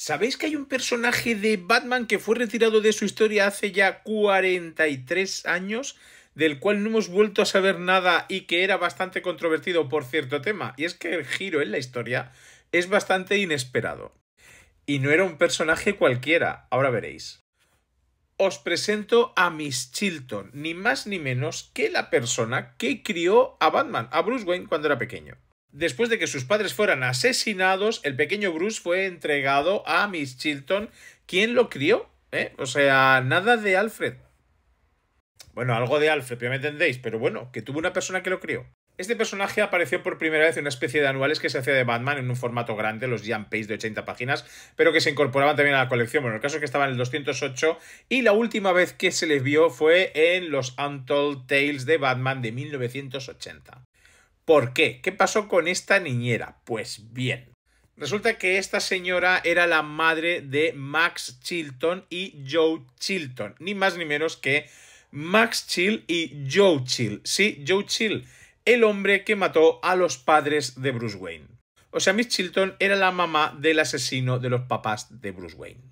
¿Sabéis que hay un personaje de Batman que fue retirado de su historia hace ya 43 años, del cual no hemos vuelto a saber nada y que era bastante controvertido por cierto tema? Y es que el giro en la historia es bastante inesperado. Y no era un personaje cualquiera, ahora veréis. Os presento a Miss Chilton, ni más ni menos que la persona que crió a Batman, a Bruce Wayne cuando era pequeño. Después de que sus padres fueran asesinados, el pequeño Bruce fue entregado a Miss Chilton, quien lo crió. ¿Eh? O sea, nada de Alfred. Bueno, algo de Alfred, ya me entendéis, pero bueno, que tuvo una persona que lo crió. Este personaje apareció por primera vez en una especie de anuales que se hacía de Batman en un formato grande, los Jump Pages de 80 páginas, pero que se incorporaban también a la colección. Bueno, el caso es que estaba en el 208 y la última vez que se les vio fue en los Untold Tales de Batman de 1980. ¿Por qué? ¿Qué pasó con esta niñera? Pues bien, Resulta que esta señora era la madre de Max Chilton y Joe Chilton, ni más ni menos que Max Chill y Joe Chill. Sí, Joe Chill, el hombre que mató a los padres de Bruce Wayne. O sea, Miss Chilton era la mamá del asesino de los papás de Bruce Wayne.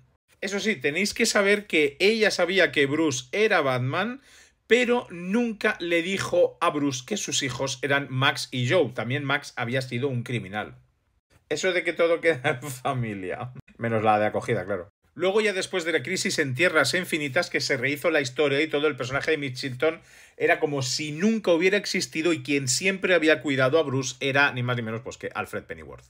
Eso sí, tenéis que saber que ella sabía que Bruce era Batman, pero nunca le dijo a Bruce que sus hijos eran Max y Joe. También Max había sido un criminal. Eso de que todo queda en familia. Menos la de acogida, claro. Luego ya después de la crisis en Tierras Infinitas que se rehizo la historia y todo el personaje de Mitchilton era como si nunca hubiera existido y quien siempre había cuidado a Bruce era ni más ni menos pues que Alfred Pennyworth.